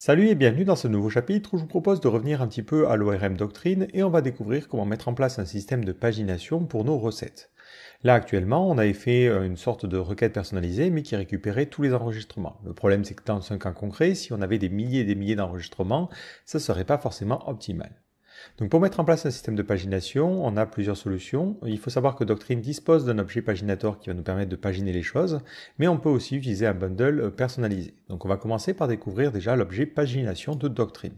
Salut et bienvenue dans ce nouveau chapitre où je vous propose de revenir un petit peu à l'ORM Doctrine et on va découvrir comment mettre en place un système de pagination pour nos recettes. Là actuellement, on avait fait euh, une sorte de requête personnalisée mais qui récupérait tous les enregistrements. Le problème c'est que dans un cas concret, si on avait des milliers et des milliers d'enregistrements, ça serait pas forcément optimal. Donc pour mettre en place un système de pagination, on a plusieurs solutions. Il faut savoir que Doctrine dispose d'un objet paginator qui va nous permettre de paginer les choses, mais on peut aussi utiliser un bundle personnalisé. Donc on va commencer par découvrir déjà l'objet pagination de Doctrine.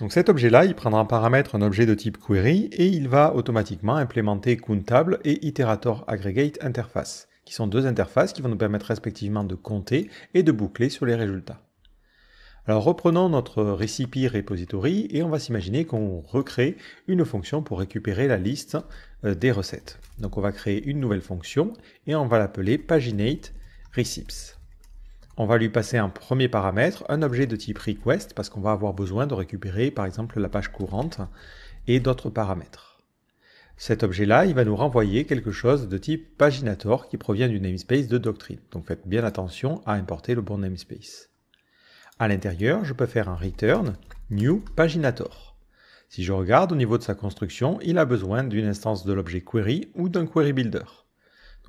Donc cet objet-là, il prendra en paramètre un objet de type query et il va automatiquement implémenter countable et iterator aggregate interface, qui sont deux interfaces qui vont nous permettre respectivement de compter et de boucler sur les résultats. Alors reprenons notre recipe repository et on va s'imaginer qu'on recrée une fonction pour récupérer la liste euh, des recettes. Donc on va créer une nouvelle fonction et on va l'appeler paginate On va lui passer un premier paramètre, un objet de type request parce qu'on va avoir besoin de récupérer par exemple la page courante et d'autres paramètres. Cet objet-là, il va nous renvoyer quelque chose de type paginator qui provient du namespace de doctrine. Donc faites bien attention à importer le bon namespace. À l'intérieur, je peux faire un return new paginator. Si je regarde au niveau de sa construction, il a besoin d'une instance de l'objet query ou d'un query builder.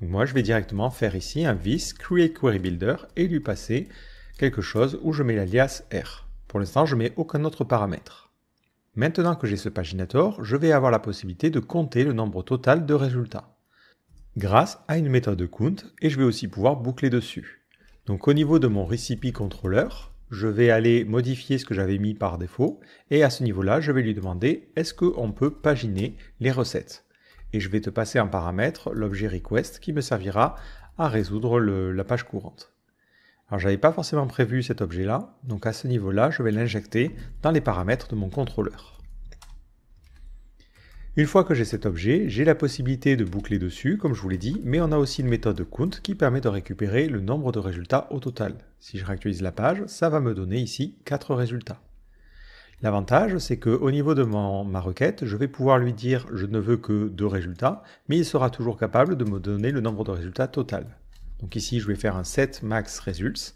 Donc moi, je vais directement faire ici un vis create query builder et lui passer quelque chose où je mets l'alias R. Pour l'instant, je mets aucun autre paramètre. Maintenant que j'ai ce paginator, je vais avoir la possibilité de compter le nombre total de résultats grâce à une méthode count et je vais aussi pouvoir boucler dessus. Donc au niveau de mon recipe controller, je vais aller modifier ce que j'avais mis par défaut, et à ce niveau-là, je vais lui demander est-ce qu'on peut paginer les recettes Et je vais te passer un paramètre, l'objet request, qui me servira à résoudre la page courante. Alors j'avais pas forcément prévu cet objet-là, donc à ce niveau-là, je vais l'injecter dans les paramètres de mon contrôleur. Une fois que j'ai cet objet, j'ai la possibilité de boucler dessus, comme je vous l'ai dit, mais on a aussi une méthode count qui permet de récupérer le nombre de résultats au total. Si je réactualise la page, ça va me donner ici 4 résultats. L'avantage, c'est qu'au niveau de ma requête, je vais pouvoir lui dire je ne veux que deux résultats, mais il sera toujours capable de me donner le nombre de résultats total. Donc ici, je vais faire un set max results,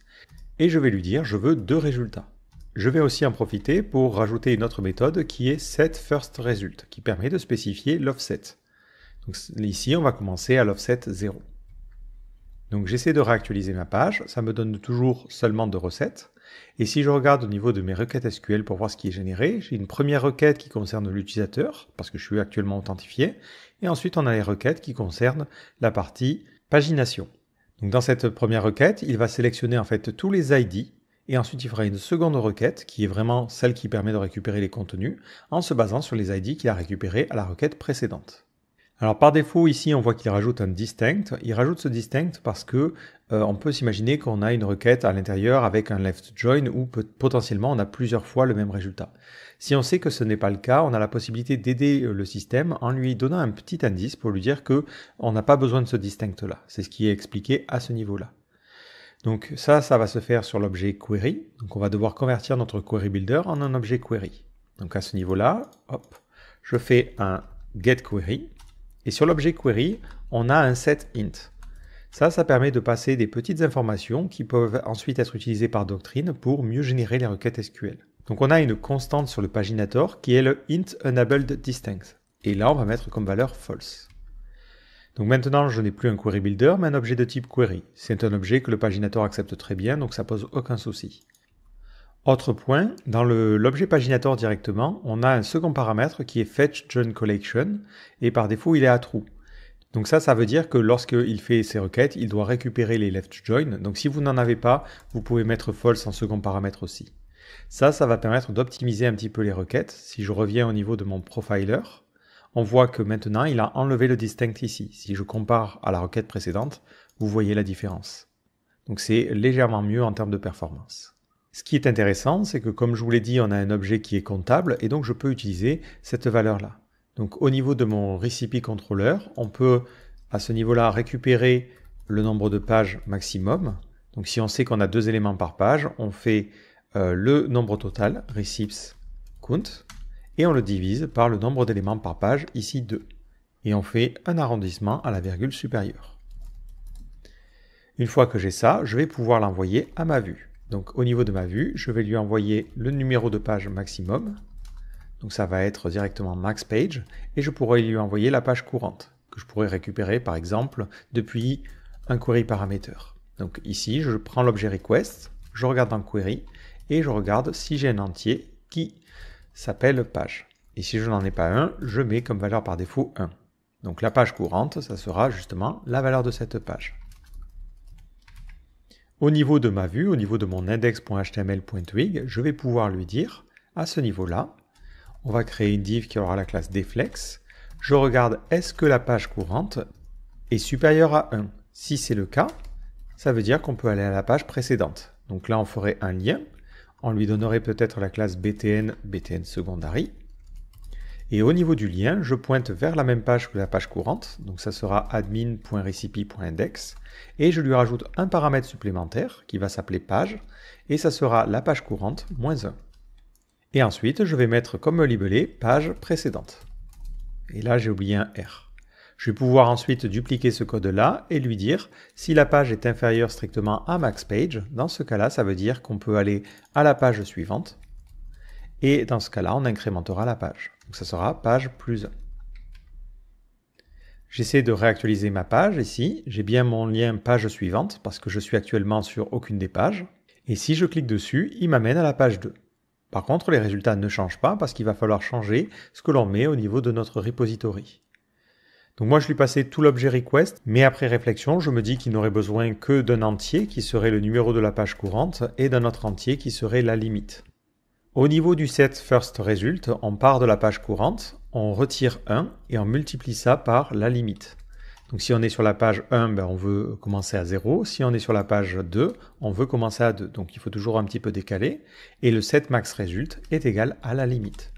et je vais lui dire je veux deux résultats. Je vais aussi en profiter pour rajouter une autre méthode qui est setFirstResult, qui permet de spécifier l'offset. ici, on va commencer à l'offset 0. Donc j'essaie de réactualiser ma page, ça me donne toujours seulement deux recettes. Et si je regarde au niveau de mes requêtes SQL pour voir ce qui est généré, j'ai une première requête qui concerne l'utilisateur, parce que je suis actuellement authentifié, et ensuite on a les requêtes qui concernent la partie pagination. Donc dans cette première requête, il va sélectionner en fait tous les IDs et ensuite il fera une seconde requête qui est vraiment celle qui permet de récupérer les contenus en se basant sur les ID qu'il a récupérés à la requête précédente. Alors par défaut ici on voit qu'il rajoute un distinct. Il rajoute ce distinct parce que euh, on peut s'imaginer qu'on a une requête à l'intérieur avec un left join où potentiellement on a plusieurs fois le même résultat. Si on sait que ce n'est pas le cas, on a la possibilité d'aider euh, le système en lui donnant un petit indice pour lui dire qu'on n'a pas besoin de ce distinct là. C'est ce qui est expliqué à ce niveau là. Donc ça, ça va se faire sur l'objet query. Donc on va devoir convertir notre query builder en un objet query. Donc à ce niveau-là, hop, je fais un get query. Et sur l'objet query, on a un set int. Ça, ça permet de passer des petites informations qui peuvent ensuite être utilisées par Doctrine pour mieux générer les requêtes SQL. Donc on a une constante sur le paginator qui est le int enabled distinct. Et là, on va mettre comme valeur false. Donc maintenant, je n'ai plus un query builder, mais un objet de type query. C'est un objet que le paginator accepte très bien, donc ça pose aucun souci. Autre point, dans l'objet paginator directement, on a un second paramètre qui est fetch join collection, et par défaut, il est à true. Donc ça, ça veut dire que lorsqu'il fait ses requêtes, il doit récupérer les left join. Donc si vous n'en avez pas, vous pouvez mettre false en second paramètre aussi. Ça, ça va permettre d'optimiser un petit peu les requêtes. Si je reviens au niveau de mon profiler, on voit que maintenant, il a enlevé le distinct ici. Si je compare à la requête précédente, vous voyez la différence. Donc c'est légèrement mieux en termes de performance. Ce qui est intéressant, c'est que comme je vous l'ai dit, on a un objet qui est comptable, et donc je peux utiliser cette valeur-là. Donc au niveau de mon recipe controller, on peut à ce niveau-là récupérer le nombre de pages maximum. Donc si on sait qu'on a deux éléments par page, on fait euh, le nombre total, recips count, et on le divise par le nombre d'éléments par page, ici 2, et on fait un arrondissement à la virgule supérieure. Une fois que j'ai ça, je vais pouvoir l'envoyer à ma vue. Donc au niveau de ma vue, je vais lui envoyer le numéro de page maximum, donc ça va être directement max page, et je pourrais lui envoyer la page courante, que je pourrais récupérer par exemple depuis un query paramètre. Donc ici, je prends l'objet request, je regarde un query, et je regarde si j'ai un entier qui s'appelle page. Et si je n'en ai pas un, je mets comme valeur par défaut 1. Donc la page courante, ça sera justement la valeur de cette page. Au niveau de ma vue, au niveau de mon index.html.twig, je vais pouvoir lui dire, à ce niveau-là, on va créer une div qui aura la classe deflex. Je regarde est-ce que la page courante est supérieure à 1. Si c'est le cas, ça veut dire qu'on peut aller à la page précédente. Donc là, on ferait un lien on lui donnerait peut-être la classe BTN, BTN secondary. Et au niveau du lien, je pointe vers la même page que la page courante, donc ça sera index et je lui rajoute un paramètre supplémentaire qui va s'appeler page, et ça sera la page courante moins 1. Et ensuite, je vais mettre comme libellé page précédente. Et là, j'ai oublié un R. Je vais pouvoir ensuite dupliquer ce code-là et lui dire si la page est inférieure strictement à max page, dans ce cas-là, ça veut dire qu'on peut aller à la page suivante. Et dans ce cas-là, on incrémentera la page. Donc ça sera page plus 1. J'essaie de réactualiser ma page ici. J'ai bien mon lien page suivante parce que je suis actuellement sur aucune des pages. Et si je clique dessus, il m'amène à la page 2. Par contre, les résultats ne changent pas parce qu'il va falloir changer ce que l'on met au niveau de notre repository. Donc moi, je lui passais tout l'objet request, mais après réflexion, je me dis qu'il n'aurait besoin que d'un entier qui serait le numéro de la page courante et d'un autre entier qui serait la limite. Au niveau du set first result, on part de la page courante, on retire 1 et on multiplie ça par la limite. Donc si on est sur la page 1, ben, on veut commencer à 0. Si on est sur la page 2, on veut commencer à 2. Donc il faut toujours un petit peu décaler. Et le set max result est égal à la limite.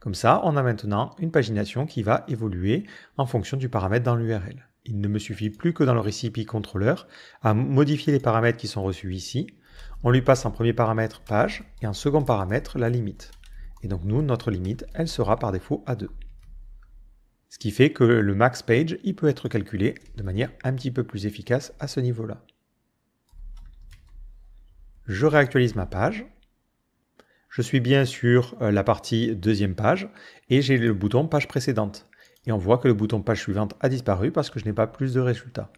Comme ça, on a maintenant une pagination qui va évoluer en fonction du paramètre dans l'URL. Il ne me suffit plus que dans le recipe controller à modifier les paramètres qui sont reçus ici. On lui passe un premier paramètre page et un second paramètre la limite. Et donc nous, notre limite, elle sera par défaut à 2. Ce qui fait que le max page, il peut être calculé de manière un petit peu plus efficace à ce niveau-là. Je réactualise ma page je suis bien sur euh, la partie deuxième page et j'ai le bouton page précédente. Et on voit que le bouton page suivante a disparu parce que je n'ai pas plus de résultats.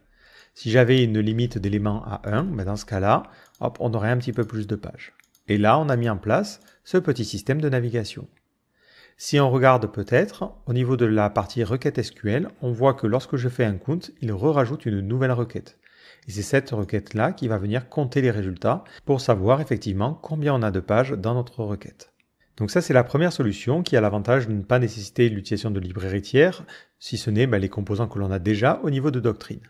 Si j'avais une limite d'éléments à 1, mais ben dans ce cas-là, on aurait un petit peu plus de pages. Et là, on a mis en place ce petit système de navigation. Si on regarde peut-être, au niveau de la partie requête SQL, on voit que lorsque je fais un count, il re-rajoute une nouvelle requête. Et c'est cette requête-là qui va venir compter les résultats pour savoir effectivement combien on a de pages dans notre requête. Donc ça, c'est la première solution qui a l'avantage de ne pas nécessiter l'utilisation de librairies tiers, si ce n'est bah, les composants que l'on a déjà au niveau de Doctrine.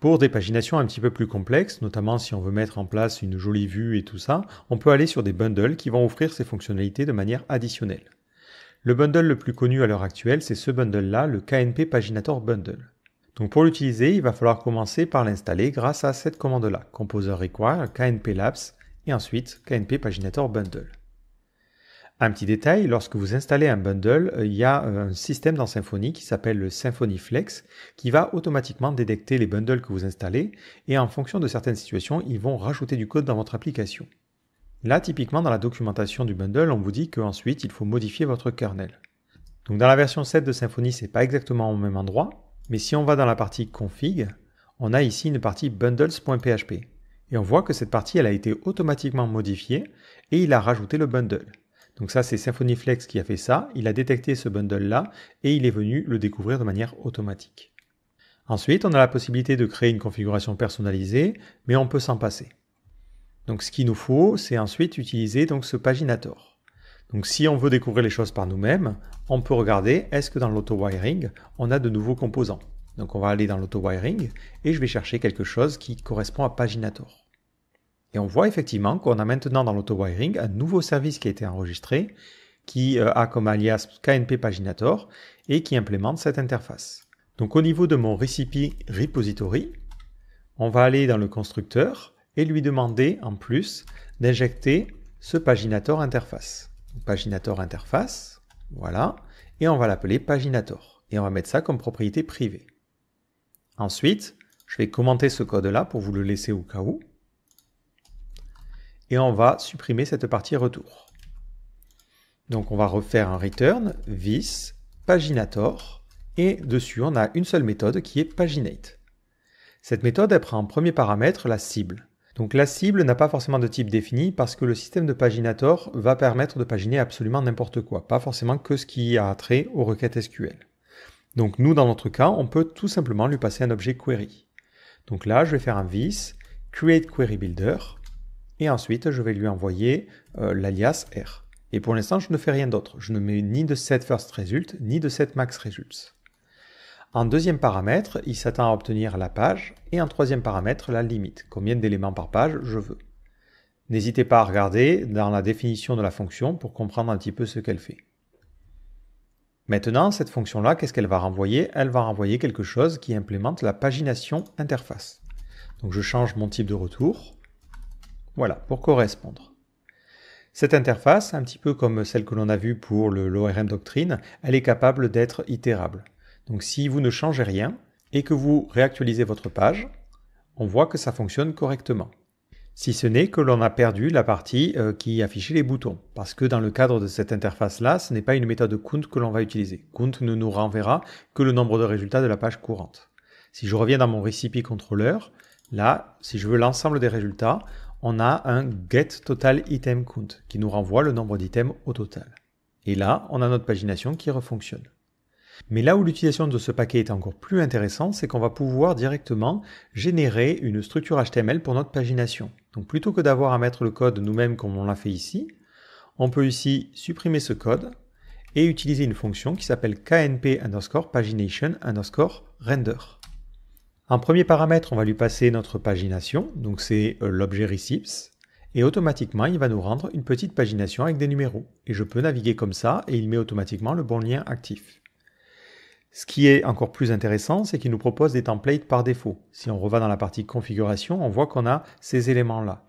Pour des paginations un petit peu plus complexes, notamment si on veut mettre en place une jolie vue et tout ça, on peut aller sur des bundles qui vont offrir ces fonctionnalités de manière additionnelle. Le bundle le plus connu à l'heure actuelle, c'est ce bundle-là, le KNP Paginator Bundle. Donc pour l'utiliser, il va falloir commencer par l'installer grâce à cette commande-là, Composer Require KNP Labs et ensuite KNP Paginator Bundle. Un petit détail, lorsque vous installez un bundle, euh, il y a euh, un système dans Symfony qui s'appelle le Symfony Flex qui va automatiquement détecter les bundles que vous installez et en fonction de certaines situations, ils vont rajouter du code dans votre application. Là, typiquement, dans la documentation du bundle, on vous dit qu'ensuite, il faut modifier votre kernel. Donc dans la version 7 de Symfony, c'est pas exactement au même endroit, mais si on va dans la partie config, on a ici une partie bundles.php. Et on voit que cette partie, elle a été automatiquement modifiée et il a rajouté le bundle. Donc ça, c'est Symfony Flex qui a fait ça. Il a détecté ce bundle-là et il est venu le découvrir de manière automatique. Ensuite, on a la possibilité de créer une configuration personnalisée, mais on peut s'en passer. Donc ce qu'il nous faut, c'est ensuite utiliser donc ce paginator. Donc si on veut découvrir les choses par nous-mêmes, on peut regarder est-ce que dans l'auto-wiring, on a de nouveaux composants. Donc on va aller dans l'auto-wiring et je vais chercher quelque chose qui correspond à Paginator. Et on voit effectivement qu'on a maintenant dans l'auto-wiring un nouveau service qui a été enregistré, qui euh, a comme alias KNP Paginator et qui implémente cette interface. Donc au niveau de mon recipe repository, on va aller dans le constructeur et lui demander en plus d'injecter ce Paginator interface paginator interface, voilà, et on va l'appeler paginator, et on va mettre ça comme propriété privée. Ensuite, je vais commenter ce code-là pour vous le laisser au cas où, et on va supprimer cette partie retour. Donc on va refaire un return, vis, paginator, et dessus on a une seule méthode qui est paginate. Cette méthode, elle prend en premier paramètre la cible. Donc la cible n'a pas forcément de type défini parce que le système de paginator va permettre de paginer absolument n'importe quoi, pas forcément que ce qui a trait aux requêtes SQL. Donc nous, dans notre cas, on peut tout simplement lui passer un objet query. Donc là, je vais faire un vis, create query builder, et ensuite je vais lui envoyer euh, l'alias R. Et pour l'instant, je ne fais rien d'autre. Je ne mets ni de set first result, ni de set max results. En deuxième paramètre, il s'attend à obtenir la page, et en troisième paramètre, la limite, combien d'éléments par page je veux. N'hésitez pas à regarder dans la définition de la fonction pour comprendre un petit peu ce qu'elle fait. Maintenant, cette fonction-là, qu'est-ce qu'elle va renvoyer Elle va renvoyer quelque chose qui implémente la pagination interface. Donc je change mon type de retour, voilà, pour correspondre. Cette interface, un petit peu comme celle que l'on a vue pour l'ORM Doctrine, elle est capable d'être itérable. Donc si vous ne changez rien et que vous réactualisez votre page, on voit que ça fonctionne correctement. Si ce n'est que l'on a perdu la partie euh, qui affichait les boutons, parce que dans le cadre de cette interface-là, ce n'est pas une méthode count que l'on va utiliser. Count ne nous renverra que le nombre de résultats de la page courante. Si je reviens dans mon recipe controller, là, si je veux l'ensemble des résultats, on a un get total qui nous renvoie le nombre d'items au total. Et là, on a notre pagination qui refonctionne. Mais là où l'utilisation de ce paquet est encore plus intéressante, c'est qu'on va pouvoir directement générer une structure HTML pour notre pagination. Donc plutôt que d'avoir à mettre le code nous-mêmes comme on l'a fait ici, on peut ici supprimer ce code et utiliser une fonction qui s'appelle knp underscore pagination underscore render. En premier paramètre, on va lui passer notre pagination, donc c'est euh, l'objet recips, et automatiquement il va nous rendre une petite pagination avec des numéros. Et je peux naviguer comme ça et il met automatiquement le bon lien actif. Ce qui est encore plus intéressant, c'est qu'il nous propose des templates par défaut. Si on revient dans la partie configuration, on voit qu'on a ces éléments-là.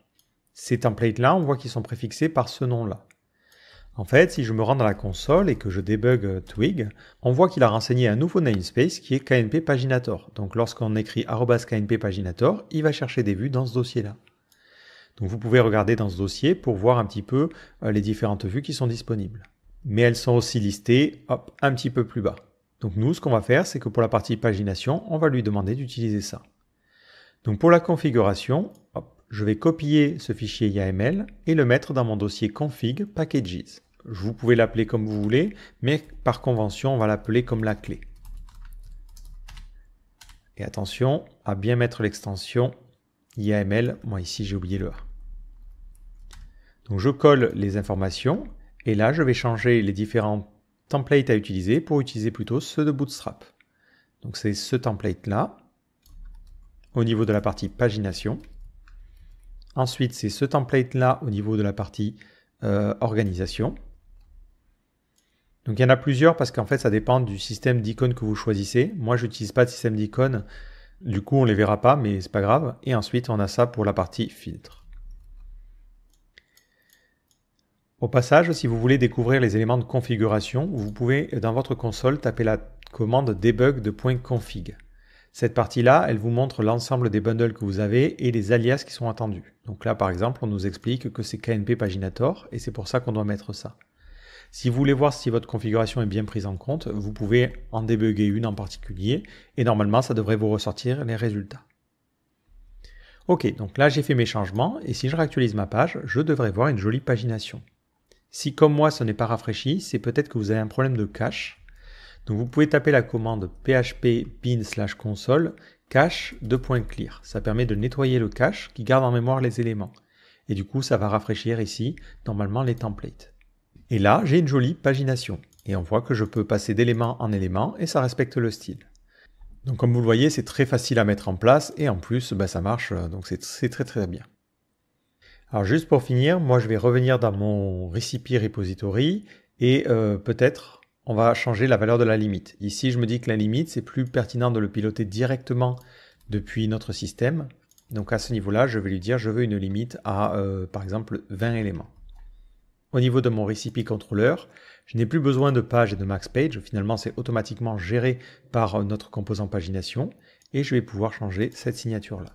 Ces templates-là, on voit qu'ils sont préfixés par ce nom-là. En fait, si je me rends dans la console et que je débug euh, Twig, on voit qu'il a renseigné un nouveau namespace qui est KNP Paginator. Donc lorsqu'on écrit KNP Paginator, il va chercher des vues dans ce dossier-là. Donc vous pouvez regarder dans ce dossier pour voir un petit peu euh, les différentes vues qui sont disponibles. Mais elles sont aussi listées hop, un petit peu plus bas. Donc nous, ce qu'on va faire, c'est que pour la partie pagination, on va lui demander d'utiliser ça. Donc pour la configuration, je vais copier ce fichier YAML et le mettre dans mon dossier config packages. Vous pouvez l'appeler comme vous voulez, mais par convention, on va l'appeler comme la clé. Et attention à bien mettre l'extension YAML. Moi ici, j'ai oublié le Donc je colle les informations et là, je vais changer les différents template à utiliser pour utiliser plutôt ceux de Bootstrap. Donc c'est ce template là, au niveau de la partie pagination. Ensuite, c'est ce template là au niveau de la partie euh, organisation. Donc il y en a plusieurs parce qu'en fait ça dépend du système d'icônes que vous choisissez. Moi je n'utilise pas de système d'icônes, du coup on ne les verra pas, mais c'est pas grave. Et ensuite on a ça pour la partie filtre. Au passage, si vous voulez découvrir les éléments de configuration, vous pouvez dans votre console taper la commande debug de point .config. Cette partie-là, elle vous montre l'ensemble des bundles que vous avez et les alias qui sont attendus. Donc là, par exemple, on nous explique que c'est KNP Paginator et c'est pour ça qu'on doit mettre ça. Si vous voulez voir si votre configuration est bien prise en compte, vous pouvez en débugger une en particulier et normalement, ça devrait vous ressortir les résultats. Ok, donc là j'ai fait mes changements et si je réactualise ma page, je devrais voir une jolie pagination. Si comme moi ce n'est pas rafraîchi, c'est peut-être que vous avez un problème de cache. Donc vous pouvez taper la commande php bin slash console cache 2.clear. Ça permet de nettoyer le cache qui garde en mémoire les éléments. Et du coup, ça va rafraîchir ici, normalement, les templates. Et là, j'ai une jolie pagination. Et on voit que je peux passer d'élément en élément et ça respecte le style. Donc comme vous le voyez, c'est très facile à mettre en place et en plus, bah, ça marche, euh, donc c'est très très bien. Alors juste pour finir, moi je vais revenir dans mon recipe repository et euh, peut-être on va changer la valeur de la limite. Ici je me dis que la limite c'est plus pertinent de le piloter directement depuis notre système. Donc à ce niveau-là, je vais lui dire je veux une limite à euh, par exemple 20 éléments. Au niveau de mon recipe controller, je n'ai plus besoin de page et de max page. Finalement, c'est automatiquement géré par euh, notre composant pagination et je vais pouvoir changer cette signature-là.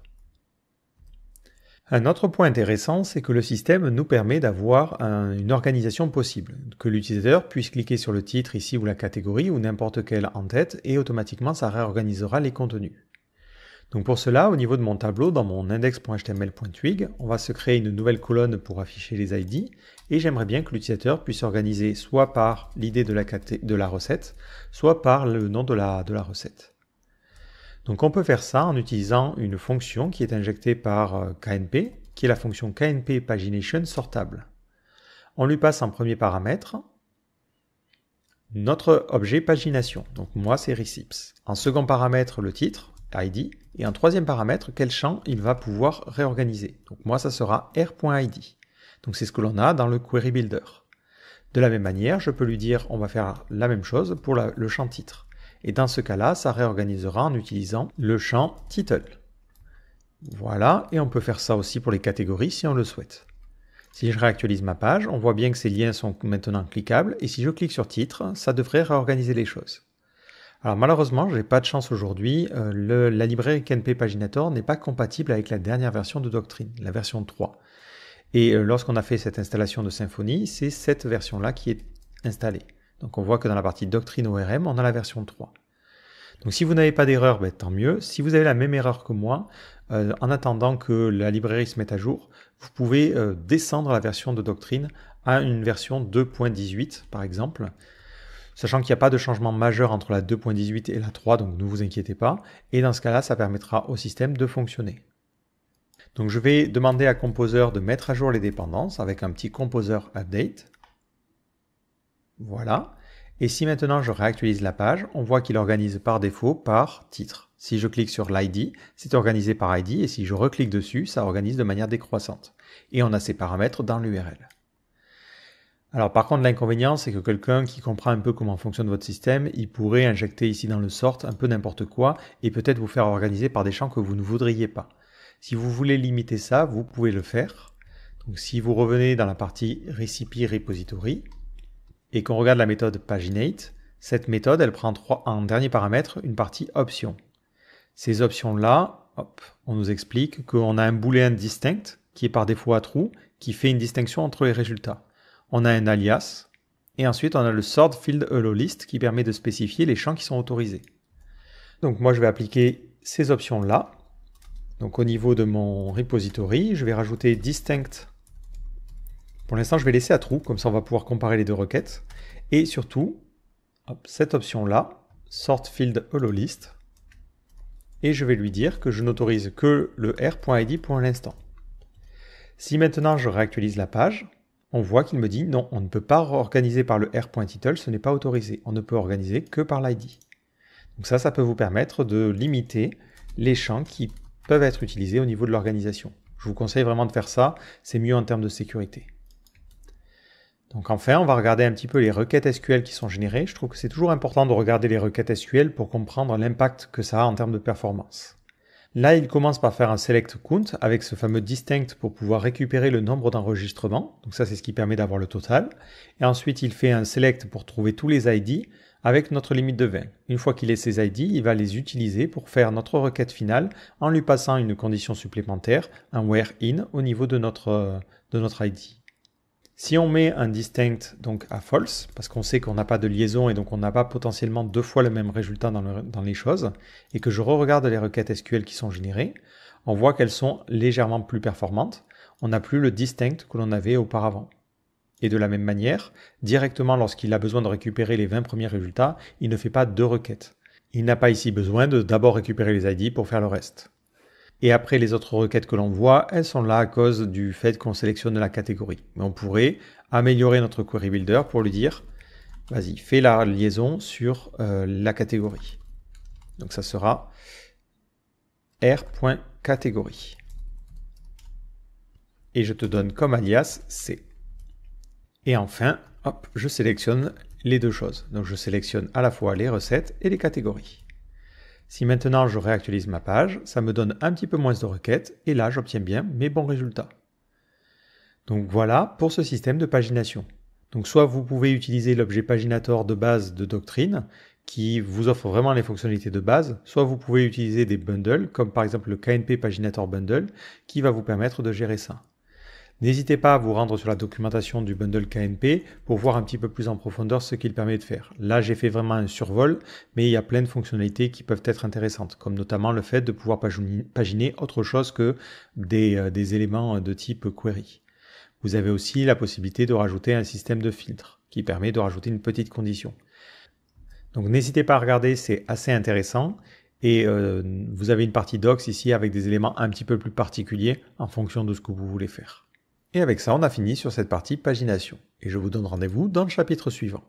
Un autre point intéressant, c'est que le système nous permet d'avoir une organisation possible, que l'utilisateur puisse cliquer sur le titre ici ou la catégorie ou n'importe quelle en tête et automatiquement ça réorganisera les contenus. Donc pour cela, au niveau de mon tableau, dans mon index.html.twig, on va se créer une nouvelle colonne pour afficher les ID et j'aimerais bien que l'utilisateur puisse organiser soit par l'idée de la, recette, soit par le nom de la recette. Donc on peut faire ça en utilisant une fonction qui est injectée par euh, KNP, qui est la fonction KNP pagination sortable. On lui passe en premier paramètre notre objet pagination. Donc moi c'est Recips. En second paramètre le titre, ID. Et en troisième paramètre, quel champ il va pouvoir réorganiser. Donc moi ça sera r.id. Donc c'est ce que l'on a dans le query builder. De la même manière, je peux lui dire on va faire la même chose pour le champ titre. Et dans ce cas-là, ça réorganisera en utilisant le champ title. Voilà, et on peut faire ça aussi pour les catégories si on le souhaite. Si je réactualise ma page, on voit bien que ces liens sont maintenant cliquables, et si je clique sur titre, ça devrait réorganiser les choses. Alors malheureusement, n'ai pas de chance aujourd'hui, euh, la librairie KNP Paginator n'est pas compatible avec la dernière version de Doctrine, la version 3. Et euh, lorsqu'on a fait cette installation de Symfony, c'est cette version-là qui est installée. Donc on voit que dans la partie doctrine ORM, on a la version 3. Donc si vous n'avez pas d'erreur, ben, tant mieux. Si vous avez la même erreur que moi, euh, en attendant que la librairie se mette à jour, vous pouvez euh, descendre la version de doctrine à une version 2.18 par exemple, sachant qu'il n'y a pas de changement majeur entre la 2.18 et la 3, donc ne vous inquiétez pas, et dans ce cas-là, ça permettra au système de fonctionner. Donc je vais demander à Composer de mettre à jour les dépendances avec un petit Composer Update. Voilà. Et si maintenant je réactualise la page, on voit qu'il organise par défaut par titre. Si je clique sur l'ID, c'est organisé par ID, et si je reclique dessus, ça organise de manière décroissante. Et on a ces paramètres dans l'URL. Alors par contre, l'inconvénient, c'est que quelqu'un qui comprend un peu comment fonctionne votre système, il pourrait injecter ici dans le sort un peu n'importe quoi, et peut-être vous faire organiser par des champs que vous ne voudriez pas. Si vous voulez limiter ça, vous pouvez le faire. Donc si vous revenez dans la partie Recipe Repository, et qu'on regarde la méthode paginate, cette méthode, elle prend trois, en dernier paramètre, une partie options Ces options-là, on nous explique qu'on a un booléen distinct qui est par défaut à true, qui fait une distinction entre les résultats. On a un alias, et ensuite on a le sort field hello list qui permet de spécifier les champs qui sont autorisés. Donc moi je vais appliquer ces options-là. Donc au niveau de mon repository, je vais rajouter distinct pour l'instant, je vais laisser à trou, comme ça on va pouvoir comparer les deux requêtes. Et surtout, cette option-là, sort field hololist, et je vais lui dire que je n'autorise que le r.id pour l'instant. Si maintenant je réactualise la page, on voit qu'il me dit non, on ne peut pas organiser par le r.title, ce n'est pas autorisé. On ne peut organiser que par l'id. Donc ça, ça peut vous permettre de limiter les champs qui peuvent être utilisés au niveau de l'organisation. Je vous conseille vraiment de faire ça, c'est mieux en termes de sécurité. Donc enfin, on va regarder un petit peu les requêtes SQL qui sont générées. Je trouve que c'est toujours important de regarder les requêtes SQL pour comprendre l'impact que ça a en termes de performance. Là, il commence par faire un select count avec ce fameux distinct pour pouvoir récupérer le nombre d'enregistrements. Donc ça, c'est ce qui permet d'avoir le total. Et ensuite, il fait un select pour trouver tous les ID avec notre limite de 20. Une fois qu'il a ces ID, il va les utiliser pour faire notre requête finale en lui passant une condition supplémentaire, un where in au niveau de notre, euh, de notre ID. Si on met un distinct donc à false, parce qu'on sait qu'on n'a pas de liaison et donc on n'a pas potentiellement deux fois le même résultat dans, dans les choses, et que je re-regarde les requêtes SQL qui sont générées, on voit qu'elles sont légèrement plus performantes. On n'a plus le distinct que l'on avait auparavant. Et de la même manière, directement lorsqu'il a besoin de récupérer les 20 premiers résultats, il ne fait pas deux requêtes. Il n'a pas ici besoin de d'abord récupérer les ID pour faire le reste. Et après, les autres requêtes que l'on voit, elles sont là à cause du fait qu'on sélectionne la catégorie. Mais on pourrait améliorer notre query builder pour lui dire, vas-y, fais la liaison sur euh, la catégorie. Donc ça sera r.catégorie. Et je te donne comme alias C. Et enfin, hop, je sélectionne les deux choses. Donc je sélectionne à la fois les recettes et les catégories. Si maintenant je réactualise ma page, ça me donne un petit peu moins de requêtes et là j'obtiens bien mes bons résultats. Donc voilà pour ce système de pagination. Donc soit vous pouvez utiliser l'objet paginator de base de Doctrine qui vous offre vraiment les fonctionnalités de base, soit vous pouvez utiliser des bundles comme par exemple le KNP Paginator Bundle qui va vous permettre de gérer ça. N'hésitez pas à vous rendre sur la documentation du bundle KNP pour voir un petit peu plus en profondeur ce qu'il permet de faire. Là, j'ai fait vraiment un survol, mais il y a plein de fonctionnalités qui peuvent être intéressantes, comme notamment le fait de pouvoir paginer autre chose que des, euh, éléments euh, de type query. Vous avez aussi la possibilité de rajouter un système de filtre qui permet de rajouter une petite condition. Donc n'hésitez pas à regarder, c'est assez intéressant. Et euh, vous avez une partie docs ici avec des éléments un petit peu plus particuliers en fonction de ce que vous voulez faire. Et avec ça, on a fini sur cette partie pagination, et je vous donne rendez-vous dans le chapitre suivant.